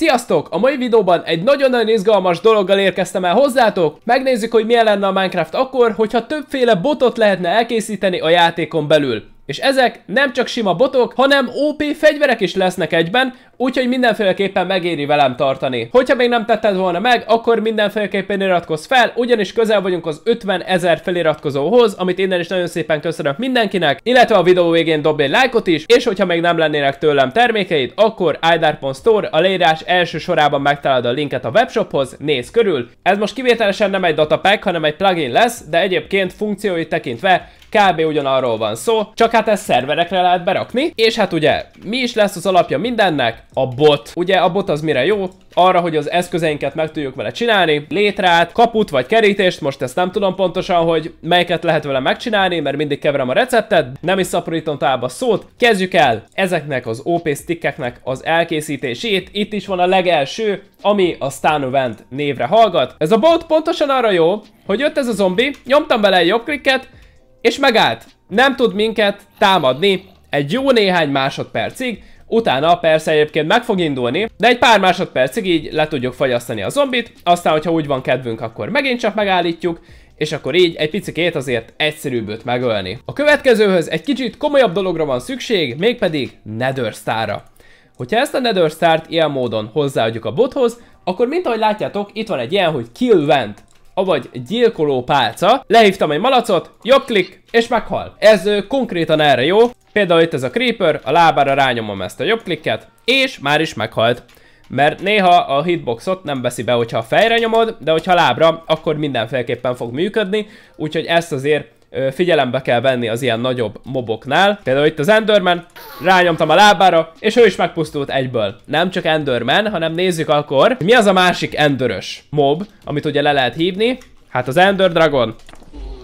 Sziasztok! A mai videóban egy nagyon-nagyon izgalmas dologgal érkeztem el hozzátok. Megnézzük, hogy milyen lenne a Minecraft akkor, hogyha többféle botot lehetne elkészíteni a játékon belül. És ezek nem csak sima botok, hanem OP fegyverek is lesznek egyben, úgyhogy mindenféleképpen megéri velem tartani. Hogyha még nem tetted volna meg, akkor mindenféleképpen iratkozz fel, ugyanis közel vagyunk az 50 ezer feliratkozóhoz, amit innen is nagyon szépen köszönök mindenkinek, illetve a videó végén dobj egy lájkot is, és hogyha még nem lennének tőlem termékeid, akkor idar.store a leírás első sorában megtalálod a linket a webshophoz, nézz körül. Ez most kivételesen nem egy datapack, hanem egy plugin lesz, de egyébként funkcióit tekintve kb. ugyanarról van szó, csak hát ezt szerverekre lehet berakni, és hát ugye mi is lesz az alapja mindennek? A bot. Ugye a bot az mire jó? Arra, hogy az eszközeinket meg tudjuk vele csinálni, létrát, kaput vagy kerítést, most ezt nem tudom pontosan, hogy melyiket lehet vele megcsinálni, mert mindig keverem a receptet, nem is szaporítom tovább a szót, kezdjük el ezeknek az OP stickeknek az elkészítését, itt is van a legelső, ami a stanovent Event névre hallgat. Ez a bot pontosan arra jó, hogy jött ez a zombi, nyomtam bele egy jobb klikket, és megállt. Nem tud minket támadni egy jó néhány másodpercig, Utána persze egyébként meg fog indulni, de egy pár másodpercig így le tudjuk fagyasztani a zombit, aztán hogyha úgy van kedvünk, akkor megint csak megállítjuk, és akkor így egy picikét azért egyszerűbb őt megölni. A következőhöz egy kicsit komolyabb dologra van szükség, mégpedig star ra Hogyha ezt a Nether Star-t ilyen módon hozzáadjuk a bothoz, akkor mint ahogy látjátok, itt van egy ilyen, hogy Kill Vent avagy gyilkoló pálca, lehívtam egy malacot, jobb klik, és meghal. Ez ö, konkrétan erre jó, például itt ez a creeper, a lábára rányomom ezt a jobb klikket, és már is meghalt. Mert néha a hitboxot nem veszi be, hogyha a fejre nyomod, de hogyha lábra, akkor mindenféleképpen fog működni, úgyhogy ezt azért figyelembe kell venni az ilyen nagyobb moboknál. Például itt az Enderman, rányomtam a lábára, és ő is megpusztult egyből. Nem csak Enderman, hanem nézzük akkor, mi az a másik Enderös mob, amit ugye le lehet hívni. Hát az Ender Dragon.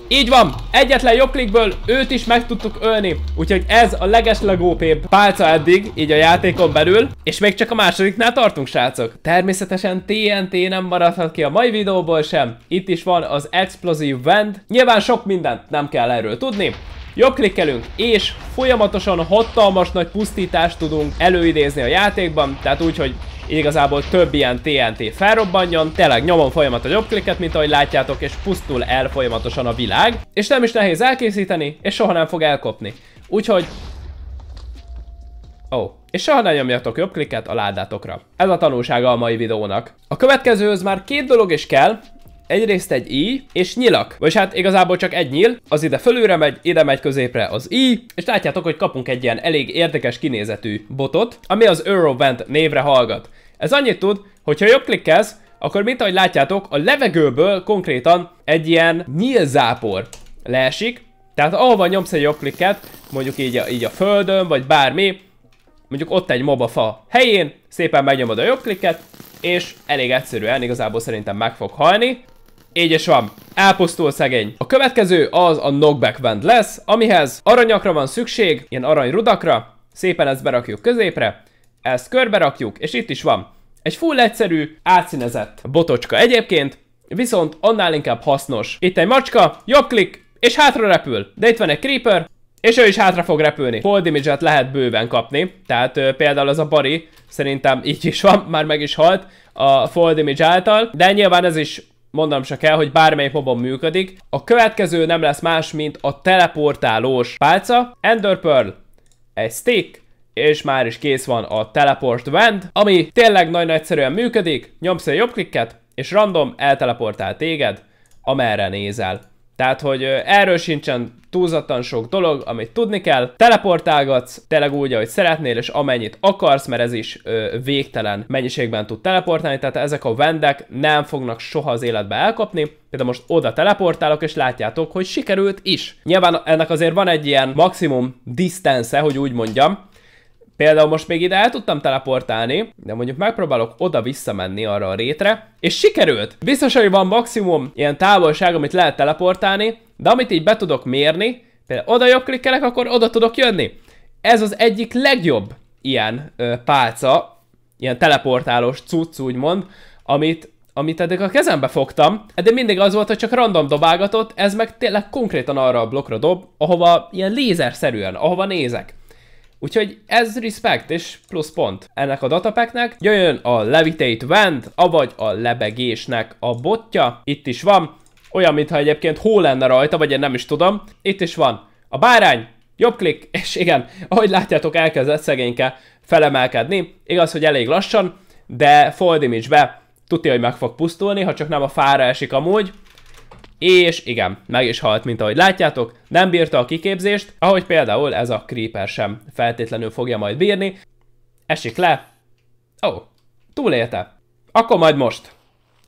Így van, egyetlen jobb klikből őt is meg tudtuk ölni. Úgyhogy ez a legeslegópébb pálca eddig, így a játékon belül. És még csak a másodiknál tartunk, srácok. Természetesen TNT nem maradhat ki a mai videóból sem. Itt is van az Explosive Vend. Nyilván sok mindent nem kell erről tudni. Jobb klikkelünk, és folyamatosan hatalmas nagy pusztítást tudunk előidézni a játékban, tehát úgy, hogy igazából több ilyen TNT felrobbanjon, tényleg nyomon folyamat a jobb kliket, mint ahogy látjátok, és pusztul el folyamatosan a világ, és nem is nehéz elkészíteni, és soha nem fog elkopni. Úgyhogy... Ó, oh. és soha ne nyomjatok jobb kliket a ládátokra. Ez a tanulsága a mai videónak. A következőhöz már két dolog is kell, Egyrészt egy I és nyilak, vagyis hát igazából csak egy nyíl, az ide fölülre megy, ide megy középre az I, és látjátok, hogy kapunk egy ilyen elég érdekes kinézetű botot, ami az Eurovent névre hallgat. Ez annyit tud, hogyha jobb klikkelsz, akkor mint ahogy látjátok, a levegőből konkrétan egy ilyen nyílzápor leesik, tehát ahova nyomsz egy jobb klikket, mondjuk így a, így a földön, vagy bármi, mondjuk ott egy moba fa helyén, szépen megnyomod a jobb klikket, és elég egyszerűen igazából szerintem meg fog halni. Égyes van. Elpusztul szegény. A következő az a knockback vend lesz, amihez aranyakra van szükség, ilyen aranyrudakra. Szépen ezt berakjuk középre. Ezt körbe rakjuk, és itt is van. Egy full egyszerű, átszínezett botocska egyébként, viszont annál inkább hasznos. Itt egy macska, jobb klik, és hátra repül. De itt van egy creeper, és ő is hátra fog repülni. Full damage lehet bőven kapni, tehát ő, például az a Bari szerintem így is van, már meg is halt a full damage által, de nyilván ez is mondanom se kell, hogy bármelyik mobon működik. A következő nem lesz más, mint a teleportálós pálca, Ender Pearl, egy stick, és már is kész van a Teleport vend, ami tényleg nagyon egyszerűen működik, nyomsz egy jobb klikket, és random elteleportál téged, amerre nézel. Tehát, hogy erről sincsen túlzottan sok dolog, amit tudni kell. Teleportálgatsz, tényleg úgy, ahogy szeretnél, és amennyit akarsz, mert ez is ö, végtelen mennyiségben tud teleportálni, tehát ezek a vendek nem fognak soha az életbe elkapni. Például most oda teleportálok, és látjátok, hogy sikerült is. Nyilván ennek azért van egy ilyen maximum distance hogy úgy mondjam, Például most még ide el tudtam teleportálni, de mondjuk megpróbálok oda visszamenni arra a rétre, és sikerült! Biztos, hogy van maximum ilyen távolság, amit lehet teleportálni, de amit így be tudok mérni, például oda jobb klikkelek, akkor oda tudok jönni. Ez az egyik legjobb ilyen ö, pálca, ilyen teleportálós cucc úgymond, amit, amit eddig a kezembe fogtam, de mindig az volt, hogy csak random dobálgatott, ez meg tényleg konkrétan arra a blokkra dob, ahova ilyen lézerszerűen, ahova nézek. Úgyhogy ez respect és plusz pont ennek a datapeknek. Jöjjön a Levitate Wand, avagy a lebegésnek a botja. Itt is van. Olyan, mintha egyébként hó lenne rajta, vagy én nem is tudom. Itt is van. A bárány, jobb klik, és igen, ahogy látjátok, elkezdett szegényke felemelkedni. Igaz, hogy elég lassan, de fold be tudja, hogy meg fog pusztulni, ha csak nem a fára esik amúgy. És igen, meg is halt, mint ahogy látjátok, nem bírta a kiképzést, ahogy például ez a Creeper sem feltétlenül fogja majd bírni. Esik le. Ó, oh, túlélte. Akkor majd most.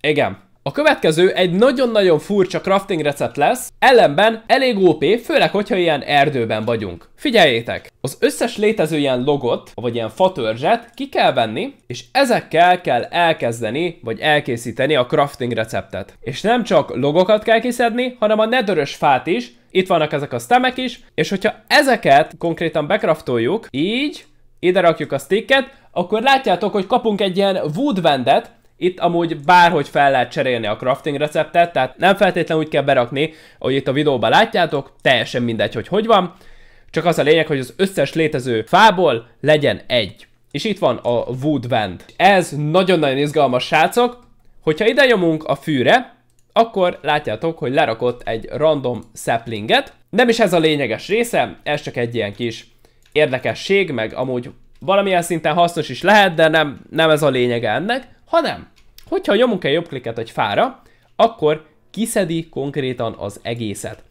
Igen, a következő egy nagyon-nagyon furcsa crafting recept lesz, ellenben elég OP, főleg, hogyha ilyen erdőben vagyunk. Figyeljétek! Az összes létező ilyen logot, vagy ilyen fatörzset ki kell venni, és ezekkel kell elkezdeni, vagy elkészíteni a crafting receptet. És nem csak logokat kell kiszedni, hanem a nedörös fát is, itt vannak ezek a stemek is, és hogyha ezeket konkrétan bekraftoljuk, így, ide rakjuk a sticket, akkor látjátok, hogy kapunk egy ilyen woodvendet, itt amúgy bárhogy fel lehet cserélni a crafting receptet, tehát nem feltétlenül úgy kell berakni, ahogy itt a videóban látjátok, teljesen mindegy, hogy hogy van, csak az a lényeg, hogy az összes létező fából legyen egy. És itt van a Wood Wand. Ez nagyon-nagyon izgalmas, srácok. Hogyha ide nyomunk a fűre, akkor látjátok, hogy lerakott egy random saplinget. Nem is ez a lényeges része, ez csak egy ilyen kis érdekesség, meg amúgy valamilyen szinten hasznos is lehet, de nem, nem ez a lényege ennek hanem, hogyha nyomunk egy jobb kliket egy fára, akkor kiszedi konkrétan az egészet.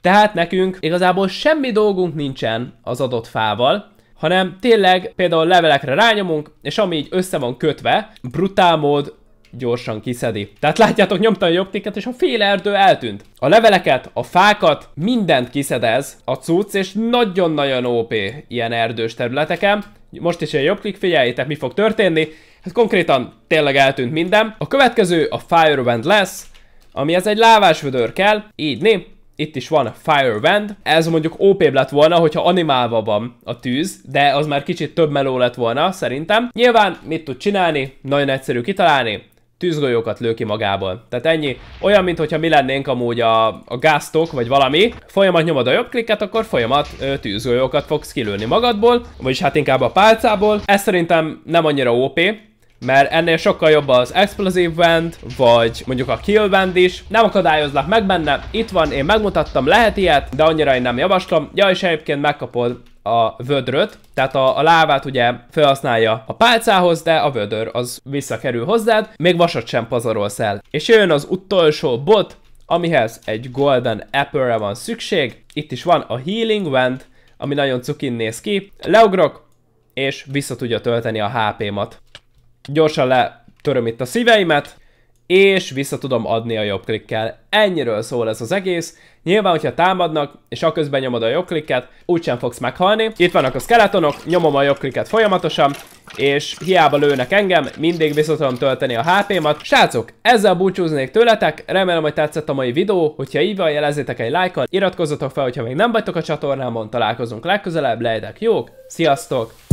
Tehát nekünk igazából semmi dolgunk nincsen az adott fával, hanem tényleg például levelekre rányomunk, és ami így össze van kötve, brutál mód gyorsan kiszedi. Tehát látjátok, nyomtam a kliket, és a fél erdő eltűnt. A leveleket, a fákat, mindent kiszedez a cucc, és nagyon-nagyon OP ilyen erdős területeken. Most is egy jobb klik, figyeljétek, mi fog történni. Hát konkrétan tényleg eltűnt minden. A következő a Firewind lesz, ami ez egy lávás vödör kell, így né, itt is van Firewind. ez mondjuk op lett volna, hogyha animálva van a tűz, de az már kicsit több meló lett volna, szerintem. Nyilván mit tud csinálni? Nagyon egyszerű kitalálni, tűzgolyókat lő ki magából. Tehát ennyi. Olyan, mintha mi lennénk amúgy a, a gáztok, vagy valami. Folyamat nyomod a jobb klikket, akkor folyamat ö, tűzgolyókat fogsz kilőni magadból, vagyis hát inkább a pálcából. Ez szerintem nem annyira OP, mert ennél sokkal jobb az Explosive Vent, vagy mondjuk a Kill Vent is. Nem akadályoznak meg benne, itt van, én megmutattam, lehet ilyet, de annyira én nem javaslom. Ja, és egyébként megkapod a vödröt, tehát a, a lávát ugye felhasználja a pálcához, de a vödör az visszakerül hozzád, még vasat sem pazarolsz el. És jön az utolsó bot, amihez egy Golden Apple-re van szükség. Itt is van a Healing Wand, ami nagyon cukin néz ki. Leugrok, és vissza tudja tölteni a HP-mat gyorsan letöröm itt a szíveimet, és vissza tudom adni a jobb klikkel. Ennyiről szól ez az egész. Nyilván, hogyha támadnak, és aközben nyomod a jobb klikket, úgysem fogsz meghalni. Itt vannak a skeletonok, nyomom a jobb klikket folyamatosan, és hiába lőnek engem, mindig vissza tudom tölteni a HP-mat. Srácok, ezzel búcsúznék tőletek, remélem, hogy tetszett a mai videó, hogyha így van, jelezzétek egy lájkkal, iratkozzatok fel, hogyha még nem vagytok a csatornámon, találkozunk legközelebb, legyetek jók, sziasztok!